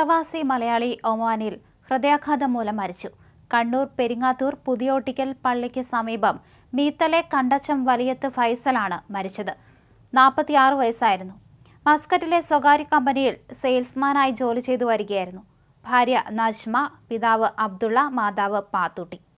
പ്രവാസി മലയാളി ഒമാനിൽ ഹൃദയാഘാതം മൂലം മരിച്ചു കണ്ണൂർ പെരിങ്ങാത്തൂർ പുതിയോട്ടിക്കൽ പള്ളിക്ക് സമീപം മീത്തലെ കണ്ടച്ചം വലിയത്ത് ഫൈസലാണ് മരിച്ചത് നാൽപ്പത്തിയാറ് വയസ്സായിരുന്നു മസ്കറ്റിലെ സ്വകാര്യ കമ്പനിയിൽ സെയിൽസ്മാനായി ജോലി ചെയ്തു വരികയായിരുന്നു ഭാര്യ നജ്മ പിതാവ് അബ്ദുള്ള മാതാവ് പാത്തൂട്ടി